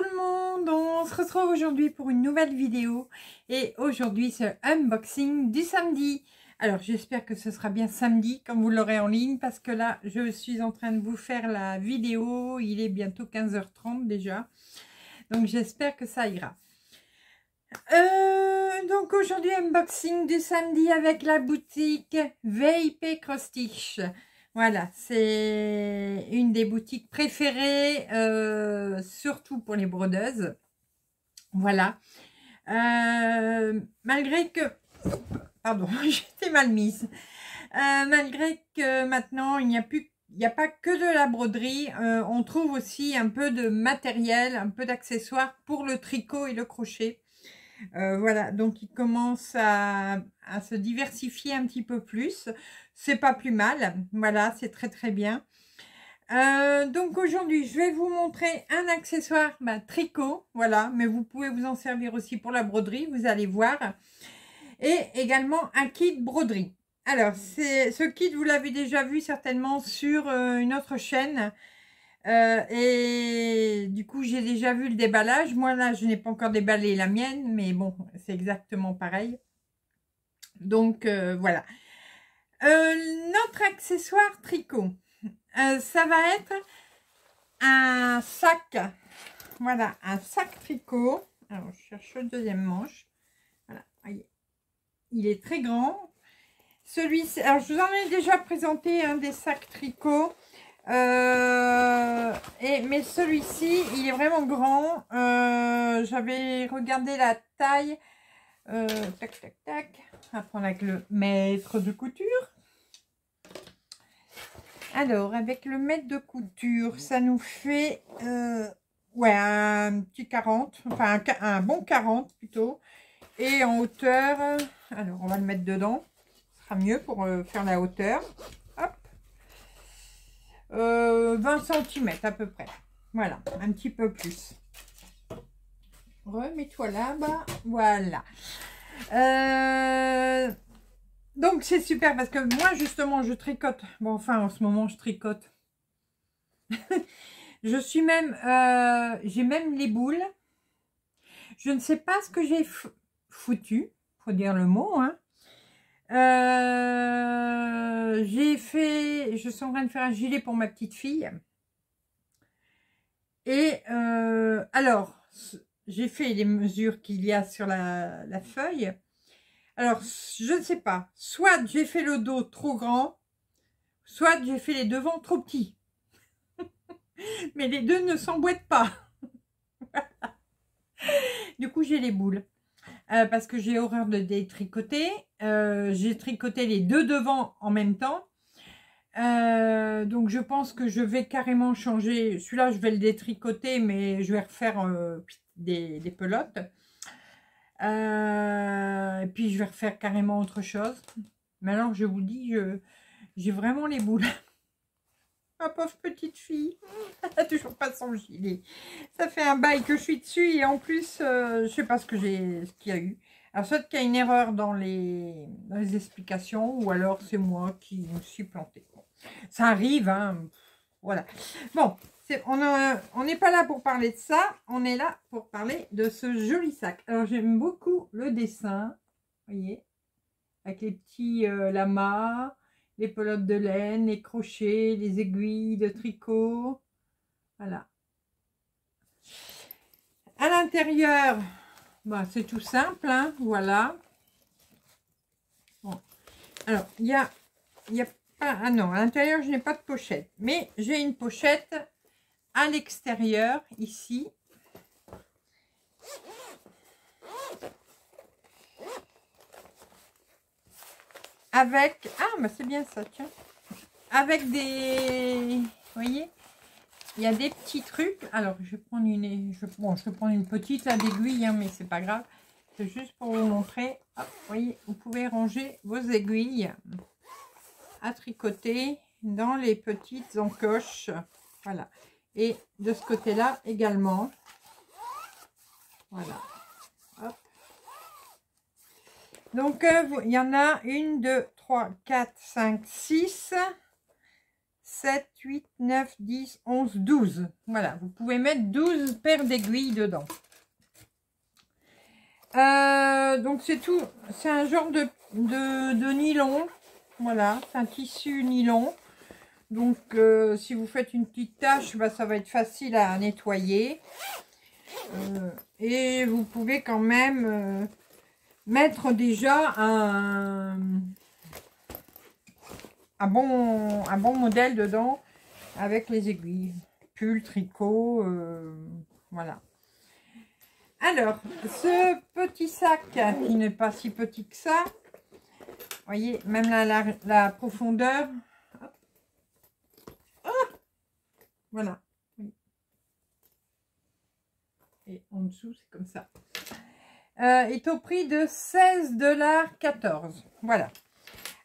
le monde, on se retrouve aujourd'hui pour une nouvelle vidéo et aujourd'hui un unboxing du samedi. Alors j'espère que ce sera bien samedi quand vous l'aurez en ligne parce que là je suis en train de vous faire la vidéo, il est bientôt 15h30 déjà. Donc j'espère que ça ira. Euh, donc aujourd'hui unboxing du samedi avec la boutique VIP Stitch voilà, c'est une des boutiques préférées, euh, surtout pour les brodeuses. Voilà. Euh, malgré que... Pardon, j'étais mal mise. Euh, malgré que maintenant, il n'y a plus... Il n'y a pas que de la broderie, on trouve aussi un peu de matériel, un peu d'accessoires pour le tricot et le crochet. Euh, voilà, donc il commence à, se diversifier un petit peu plus. C'est pas plus mal. Voilà, c'est très très bien. Euh, donc aujourd'hui, je vais vous montrer un accessoire bah, tricot, voilà, mais vous pouvez vous en servir aussi pour la broderie, vous allez voir. Et également un kit broderie. Alors, ce kit, vous l'avez déjà vu certainement sur euh, une autre chaîne. Euh, et du coup, j'ai déjà vu le déballage. Moi, là, je n'ai pas encore déballé la mienne, mais bon, c'est exactement pareil. Donc, euh, voilà. Euh, notre accessoire tricot, ça va être un sac. Voilà, un sac tricot. Alors, je cherche le deuxième manche. Voilà, voyez. Il est très grand. celui alors je vous en ai déjà présenté un des sacs tricot. Euh, et, mais celui-ci, il est vraiment grand. Euh, j'avais regardé la taille. Euh, tac, tac, tac. va avec le mètre de couture. Alors, avec le mètre de couture, ça nous fait euh, ouais, un petit 40. Enfin, un, un, bon 40 plutôt. Et en hauteur, alors on va le mettre dedans. Ce sera mieux pour faire la hauteur. 20 euh, cm à peu près. Voilà, un petit peu plus. Remets-toi là-bas. Voilà. Euh, donc, c'est super parce que moi, justement, je tricote. Bon, enfin, en ce moment, je tricote. je suis même... Euh, j'ai même les boules. Je ne sais pas ce que j'ai foutu, faut dire le mot, hein. Euh, j'ai fait, je suis en train de faire un gilet pour ma petite fille. Et euh, alors, j'ai fait les mesures qu'il y a sur la, feuille. Alors, je ne sais pas. Soit j'ai fait le dos trop grand, soit j'ai fait les devants trop petits. Mais les deux ne s'emboîtent pas. du coup, j'ai les boules. Euh, parce que j'ai horreur de détricoter. Euh, j'ai tricoté les deux devant en même temps. Euh, donc je pense que je vais carrément changer. Celui-là, je vais le détricoter, mais je vais refaire euh, des, pelotes. et puis je vais refaire carrément autre chose. Mais alors, je vous dis, j'ai vraiment les boules. Ma pauvre petite fille, elle n'a toujours pas son gilet. Ça fait un bail que je suis dessus et en plus, je sais pas ce que j'ai, ce qu'il y a eu. Alors, soit qu'il y a une erreur dans les, explications, ou alors c'est moi qui me suis plantée. Ça arrive, hein. Voilà. Bon, on n'est pas là pour parler de ça, on est là pour parler de ce joli sac. Alors, j'aime beaucoup le dessin, voyez, avec les petits euh, lamas, les pelotes de laine, les crochets, les aiguilles de tricot. Voilà. À l'intérieur, bah, c'est tout simple, hein, voilà. Bon. Alors, il y a, y a pas... Ah non, à l'intérieur, je n'ai pas de pochette. Mais j'ai une pochette à l'extérieur, ici. Avec... Ah, mais bah, c'est bien ça, tiens. Avec des... Vous voyez il y a des petits trucs. Alors, je vais prendre une, je, bon, je vais une petite aiguille, hein, mais c'est pas grave. C'est juste pour vous montrer. vous voyez, vous pouvez ranger vos aiguilles à tricoter dans les petites encoches. Voilà. Et de ce côté-là également. Voilà. Donc, euh, il y en a une, deux, trois, quatre, cinq, six. 7, 8, 9, 10, 11, 12. Voilà, vous pouvez mettre 12 paires d'aiguilles dedans. Euh, donc c'est tout, c'est un genre de, nylon, voilà, c'est un tissu nylon. Donc euh, si vous faites une petite tâche, bah, ça va être facile à nettoyer. Euh, et vous pouvez quand même mettre déjà un, un bon, un bon modèle dedans avec les aiguilles. Pull, tricot, euh, voilà. Alors, ce petit sac qui n'est pas si petit que ça, voyez, même la, la, profondeur, ah voilà. Et en dessous, c'est comme ça. Euh, est au prix de dollars 16,14$. Voilà.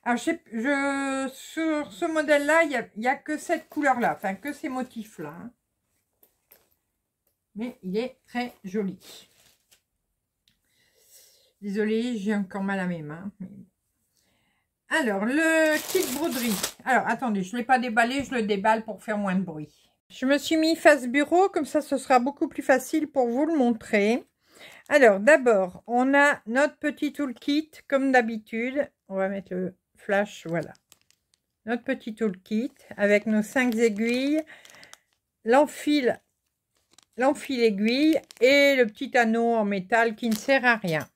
Alors, ah, je sur ce modèle-là, il n'y a, que cette couleur-là, enfin, que ces motifs-là. Hein. Mais il est très joli. Désolée, j'ai encore mal à mes mains. Alors, le kit broderie. Alors, attendez, je ne l'ai pas déballé, je le déballe pour faire moins de bruit. Je me suis mis face bureau, comme ça, ce sera beaucoup plus facile pour vous le montrer. Alors, d'abord, on a notre petit toolkit, comme d'habitude. On va mettre le flash, voilà. Notre petit toolkit avec nos cinq aiguilles, l'enfile l'enfile aiguille et le petit anneau en métal qui ne sert à rien.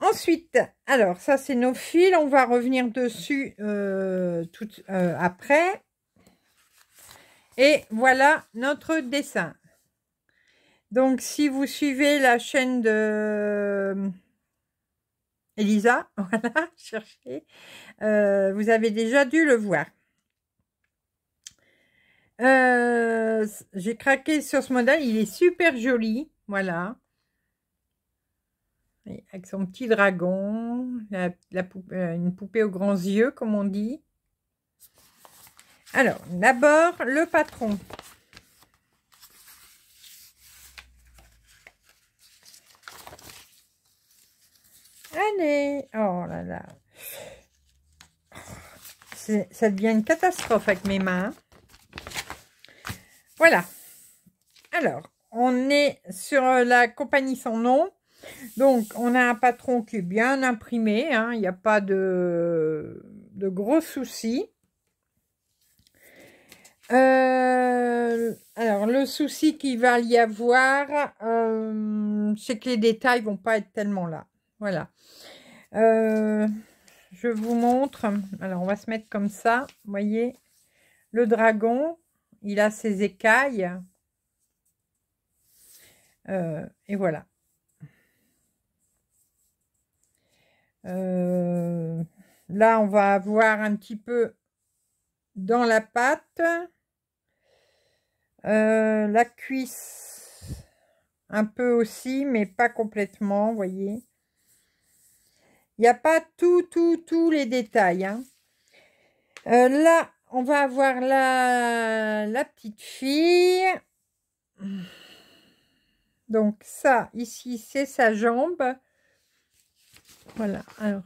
Ensuite, alors ça c'est nos fils, on va revenir dessus euh, tout, euh, après. Et voilà notre dessin. Donc si vous suivez la chaîne de Elisa, voilà, cherchez. Euh, vous avez déjà dû le voir. Euh, j'ai craqué sur ce modèle. Il est super joli. Voilà. avec son petit dragon. La, euh, une poupée aux grands yeux, comme on dit. Alors, d'abord, le patron. Allez Oh là là Ça devient une catastrophe avec mes mains. Voilà. Alors, on est sur euh, la compagnie sans nom. Donc, on a un patron qui est bien imprimé. Hein. Il n'y a pas de, gros soucis. Euh, alors, le souci qu'il va y avoir, euh, c'est que les détails vont pas être tellement là. Voilà. Euh, je vous montre. Alors, on va se mettre comme ça. voyez, le dragon, il a ses écailles. Euh, et voilà. Euh, là, on va avoir un petit peu dans la pâte. la cuisse un peu aussi, mais pas complètement, voyez. Il n'y a pas tout, tout, tous les détails. Hein. Euh, là, on va avoir la, petite fille. Donc ça, ici, c'est sa jambe. Voilà. Alors,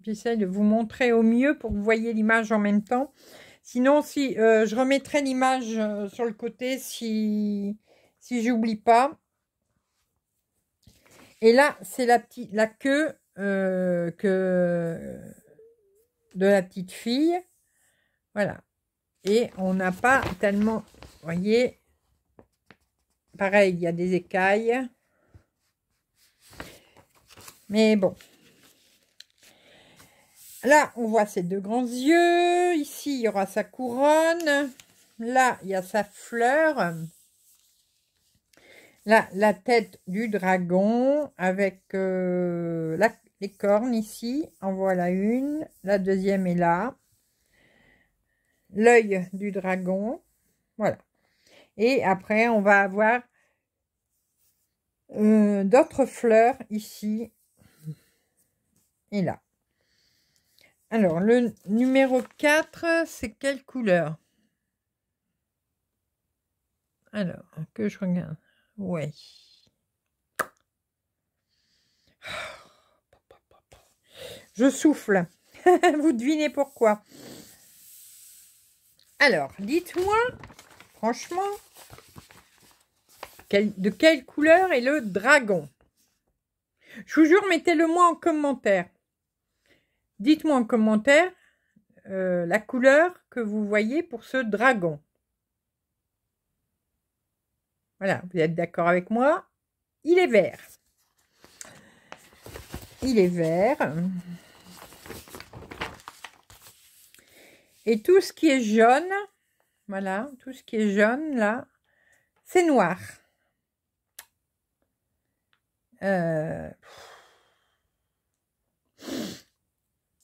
j'essaie de vous montrer au mieux pour que vous voyez l'image en même temps. Sinon, si euh, je remettrai l'image euh, sur le côté si, si j'oublie pas. Et là, c'est la, petite, la queue euh, que de la petite fille. Voilà. Et on n'a pas tellement... voyez Pareil, il y a des écailles. Mais bon. Là, on voit ses deux grands yeux. Ici, il y aura sa couronne. Là, il y a sa fleur. Là, la tête du dragon avec euh, la, les cornes ici. En voilà une. La deuxième est là. L'œil du dragon. Voilà. Et après, on va avoir euh, d'autres fleurs ici et là. Alors, le numéro 4, c'est quelle couleur Alors, que je regarde. Ouais. Ah, je souffle. Vous devinez pourquoi. Alors, dites-moi, franchement, de quelle couleur est le dragon Je vous jure, mettez-le moi en commentaire. Dites-moi en commentaire euh, la couleur que vous voyez pour ce dragon. Voilà, vous êtes d'accord avec moi Il est vert. Il est vert. Et tout ce qui est jaune, voilà, tout ce qui est jaune là, c'est noir. Euh,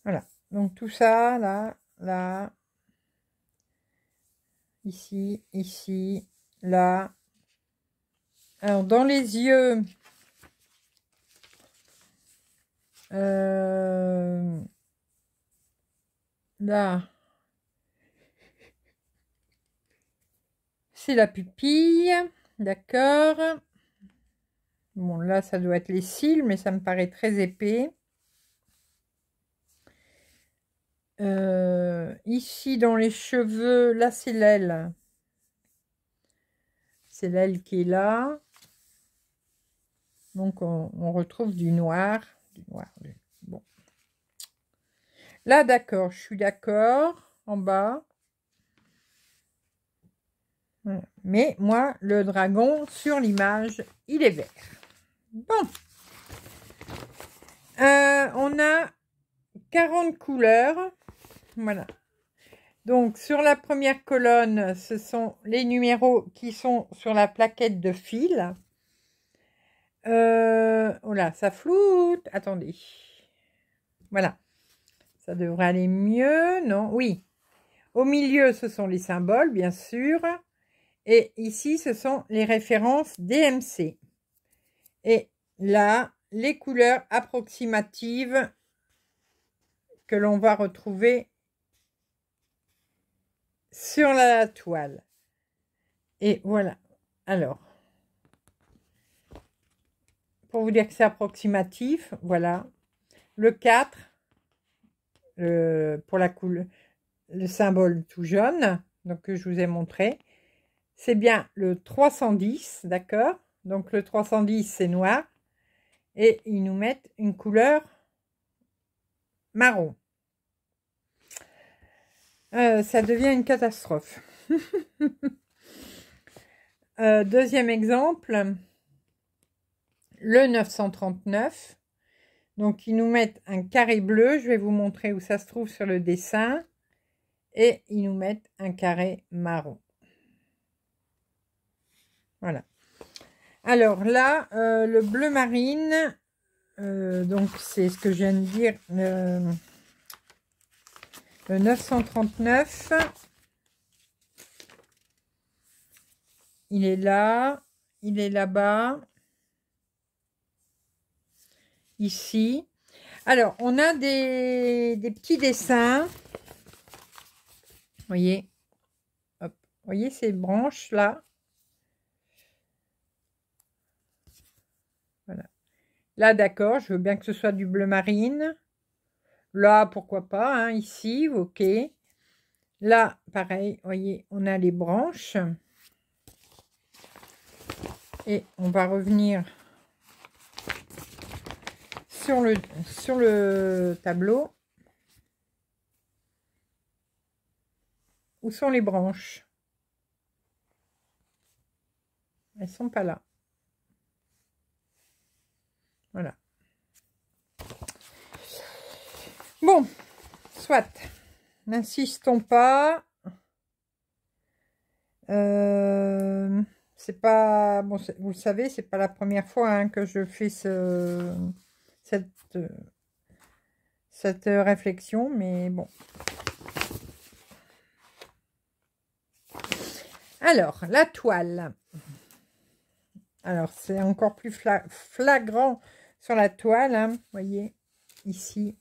voilà, donc tout ça, là, là, ici, ici, là. Alors, dans les yeux, euh, là, C'est la pupille, d'accord. Bon, là, ça doit être les cils, mais ça me paraît très épais. Euh, ici, dans les cheveux, là, c'est l'aile. C'est l'aile qui est là. Donc, on, retrouve du noir. Du noir Bon. Là, d'accord, je suis d'accord. En bas. Mais moi, le dragon, sur l'image, il est vert. Bon. Euh, on a 40 couleurs. Voilà. Donc, sur la première colonne, ce sont les numéros qui sont sur la plaquette de fil. Voilà, euh, oh là, ça floute. Attendez. Voilà. Ça devrait aller mieux, non Oui. Au milieu, ce sont les symboles, bien sûr. Et ici, ce sont les références DMC. Et là, les couleurs approximatives que l'on va retrouver sur la toile. Et voilà. Alors, pour vous dire que c'est approximatif, voilà. Le 4, euh, pour la couleur, le symbole tout jaune, donc que je vous ai montré c'est bien le 310, d'accord Donc le 310, c'est noir. Et ils nous mettent une couleur marron. Euh, ça devient une catastrophe. Euh, deuxième exemple, le 939. Donc, ils nous mettent un carré bleu. Je vais vous montrer où ça se trouve sur le dessin. Et ils nous mettent un carré marron. Voilà. Alors là, euh, le bleu marine, euh, donc c'est ce que je viens de dire, euh, le 939. Il est là, il est là-bas, ici. Alors, on a des, petits dessins. Vous voyez, Vous voyez ces branches là Là, d'accord, je veux bien que ce soit du bleu marine. Là, pourquoi pas, hein, ici, ok. Là, pareil, voyez, on a les branches. Et on va revenir sur le, sur le tableau. Où sont les branches Elles sont pas là. Voilà. Bon, soit. N'insistons pas. Euh, c'est pas... Bon, vous le savez, c'est pas la première fois hein, que je fais ce, cette, cette réflexion, mais bon. Alors, la toile. Alors, c'est encore plus flagrant sur la toile, hein, voyez, ici,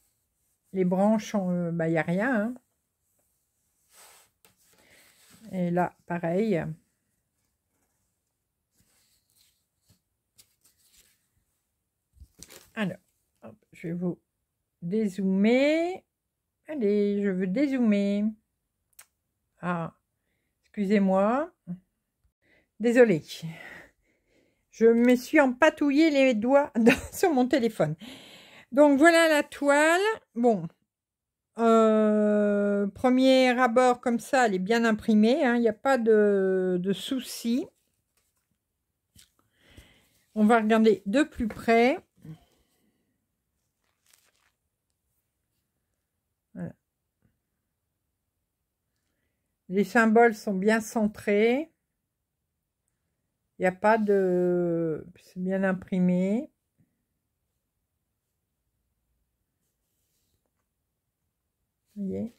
les branches, il n'y euh, bah, a rien. Hein. Et là, pareil. Alors, je vais vous dézoomer. Allez, je veux dézoomer. Ah, excusez-moi. Désolée. Je me suis empatouillé les doigts sur mon téléphone. Donc voilà la toile. Bon, euh, premier abord comme ça, elle est bien imprimée. Hein. Il n'y a pas de, soucis. souci. On va regarder de plus près. Les symboles sont bien centrés. Il n'y a pas de... C'est bien imprimé. voyez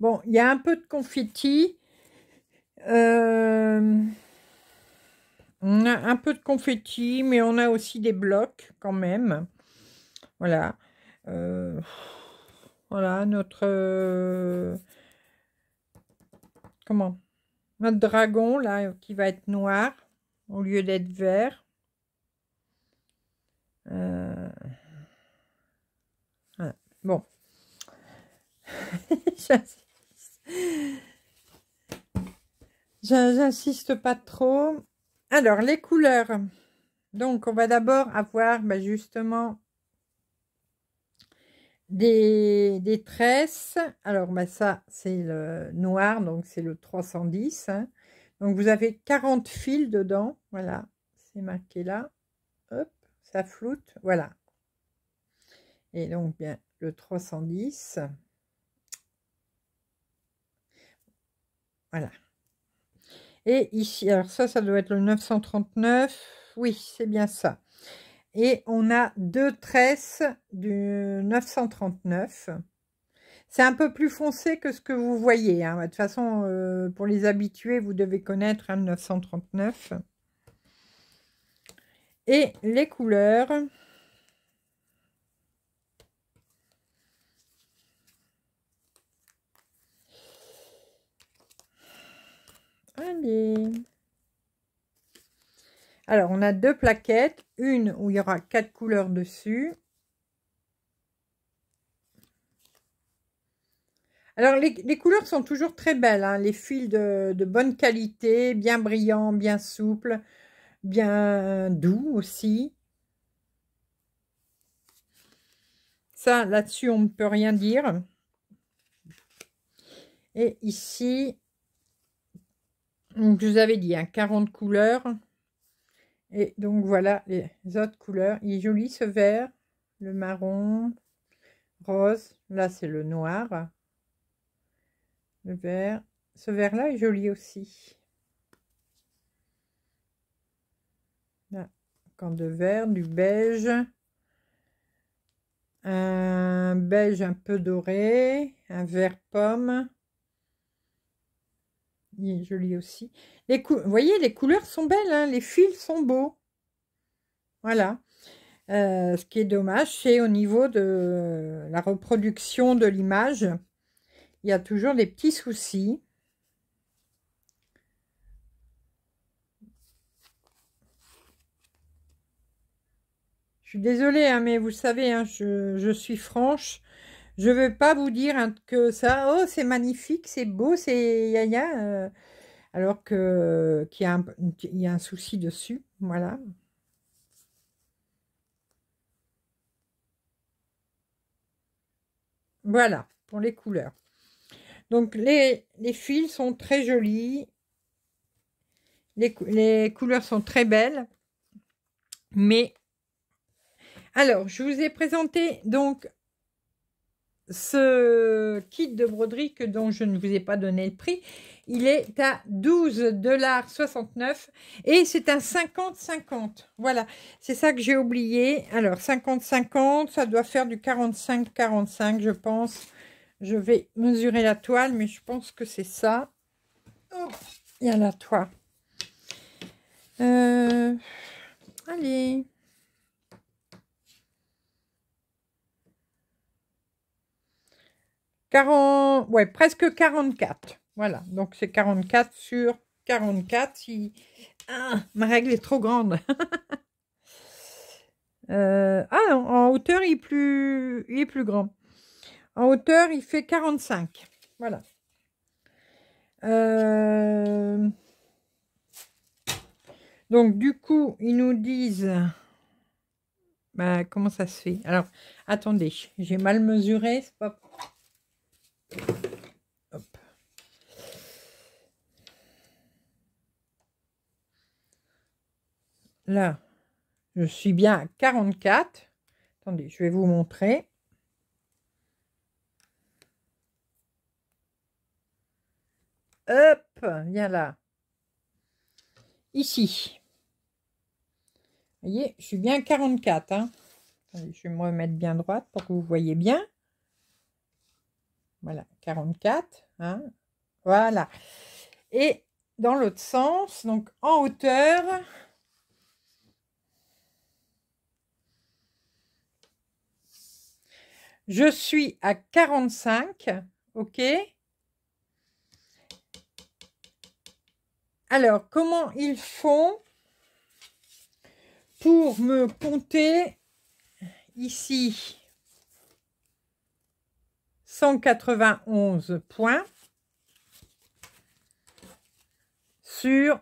Bon, il y a un peu de confetti. Euh, on a un peu de confetti, mais on a aussi des blocs quand même. Voilà. Euh, voilà, notre... Euh, comment Notre dragon, là, qui va être noir au lieu d'être vert. Euh, bon. J'insiste pas trop. Alors, les couleurs. Donc, on va d'abord avoir ben, justement des, tresses. Alors, bah, ça, c'est le noir, donc c'est le 310. Hein. Donc, vous avez 40 fils dedans. Voilà, c'est marqué là. Hop, ça floute. Voilà. Et donc, bien, le 310. Voilà. Et ici, alors ça, ça doit être le 939. Oui, c'est bien ça. Et on a deux tresses du 939. C'est un peu plus foncé que ce que vous voyez. Hein. De toute façon, euh, pour les habitués, vous devez connaître un hein, le 939. Et les couleurs. Allez alors, on a deux plaquettes, une où il y aura quatre couleurs dessus. Alors, les, couleurs sont toujours très belles, hein. les fils de, bonne qualité, bien brillants, bien souples, bien doux aussi. Ça, là-dessus, on ne peut rien dire. Et ici, je vous avais dit, un hein, 40 couleurs. Et donc voilà les autres couleurs. Il est joli ce vert, le marron, rose. Là c'est le noir. Le vert. Ce vert là est joli aussi. Là, quand de vert, du beige. Un beige un peu doré. Un vert pomme. Il est aussi. Les vous voyez, les couleurs sont belles, hein, les fils sont beaux. Voilà. Euh, ce qui est dommage, c'est au niveau de euh, la reproduction de l'image, il y a toujours des petits soucis. Je suis désolée, hein, mais vous savez, hein, je, je, suis franche. Je ne veux pas vous dire que ça, oh, c'est magnifique, c'est beau, c'est yaya, euh, alors que qu'il y, a un souci dessus, voilà. Voilà, pour les couleurs. Donc, les, les fils sont très jolis. Les, les couleurs sont très belles. Mais alors, je vous ai présenté donc ce kit de broderie que dont je ne vous ai pas donné le prix, il est à 12,69$ et c'est un 50-50. Voilà, c'est ça que j'ai oublié. Alors, 50-50, ça doit faire du 45-45, je pense. Je vais mesurer la toile, mais je pense que c'est ça. Oh, il y a la toile. Euh, allez 40, ouais, presque 44. Voilà, donc c'est 44 sur 44. Si... Ah, ma règle est trop grande. Euh, ah, en hauteur, il est, plus, il est plus grand. En hauteur, il fait 45. Voilà. Euh, donc, du coup, ils nous disent... Bah, comment ça se fait Alors, attendez, j'ai mal mesuré, c'est pas là, je suis bien à 44. Attendez, je vais vous montrer. Hop, viens là. Ici. Vous voyez, je suis bien à 44. Hein. je vais me remettre bien droite pour que vous voyez bien. Voilà, 44. Hein. Voilà. Et dans l'autre sens, donc en hauteur, Je suis à 45, ok Alors, comment ils font pour me compter ici 191 points sur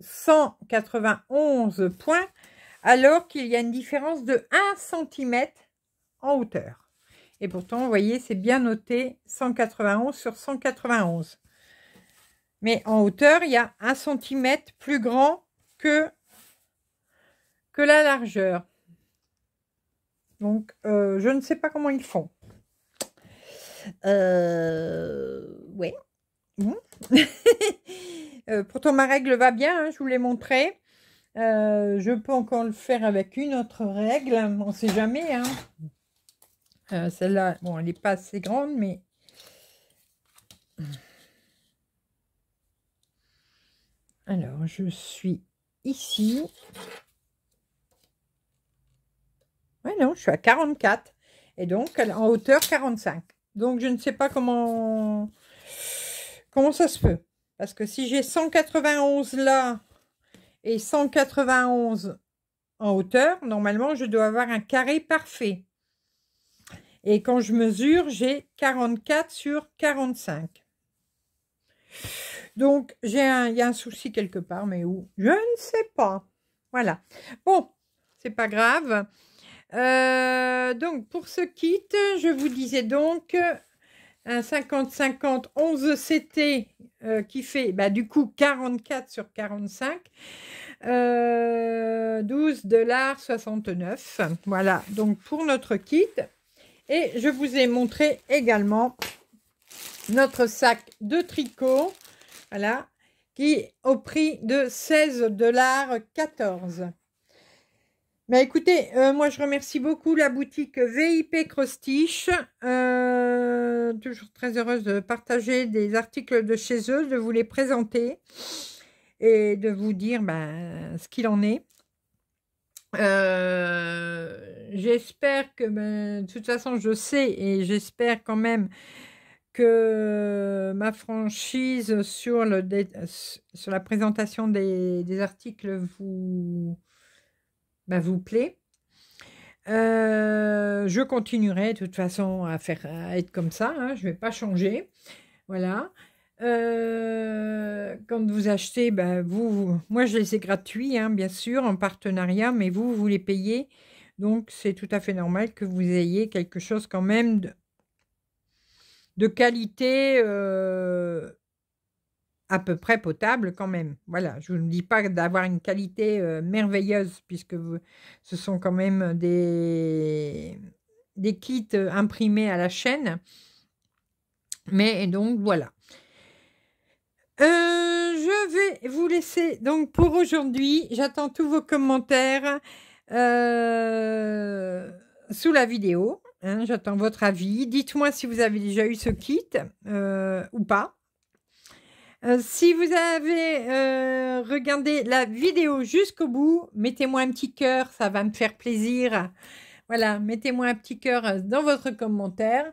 191 points alors qu'il y a une différence de 1 cm en hauteur. Et pourtant, vous voyez, c'est bien noté 191 sur 191. Mais en hauteur, il y a un centimètre plus grand que, que la largeur. Donc, euh, je ne sais pas comment ils font. Euh, ouais. Euh, pourtant, ma règle va bien, hein, je vous l'ai montré. je peux encore le faire avec une autre règle, on ne sait jamais. Hein. Euh, celle-là, bon, elle n'est pas assez grande, mais... Alors, je suis ici. Ouais, non, je suis à 44. Et donc, en hauteur, 45. Donc, je ne sais pas comment, comment ça se peut. Parce que si j'ai 191 là et 191 en hauteur, normalement, je dois avoir un carré parfait. Et quand je mesure, j'ai 44 sur 45. Donc, j'ai un, il y a un souci quelque part, mais où Je ne sais pas. Voilà. Bon, c'est pas grave. Euh, donc, pour ce kit, je vous disais donc un 50-50 11 CT qui fait bah, du coup 44 sur 45 euh, dollars 69 voilà donc pour notre kit et je vous ai montré également notre sac de tricot, voilà, qui au prix de dollars 16,14$. mais écoutez, euh, moi je remercie beaucoup la boutique VIP Crostiche. Euh, toujours très heureuse de partager des articles de chez eux, de vous les présenter et de vous dire ben ce qu'il en est. Euh, j'espère que, ben, de toute façon, je sais et j'espère quand même que ma franchise sur, le, sur la présentation des, articles vous, ben, vous plaît. Euh, je continuerai de toute façon à, faire, être comme ça, hein. je ne vais pas changer. Voilà. Euh, quand vous achetez, ben, vous, moi je les ai gratuits, hein, bien sûr, en partenariat, mais vous, vous les payez. Donc, c'est tout à fait normal que vous ayez quelque chose quand même de, de qualité euh, à peu près potable quand même. Voilà, je ne dis pas d'avoir une qualité euh, merveilleuse puisque ce sont quand même des, des kits euh, imprimés à la chaîne. Mais donc, voilà. je vais vous laisser donc pour aujourd'hui. J'attends tous vos commentaires. Euh, sous la vidéo. Hein, j'attends votre avis. Dites-moi si vous avez déjà eu ce kit euh, ou pas. Euh, si vous avez regardé la vidéo jusqu'au bout, mettez-moi un petit cœur, ça va me faire plaisir. Voilà, mettez-moi un petit cœur dans votre commentaire.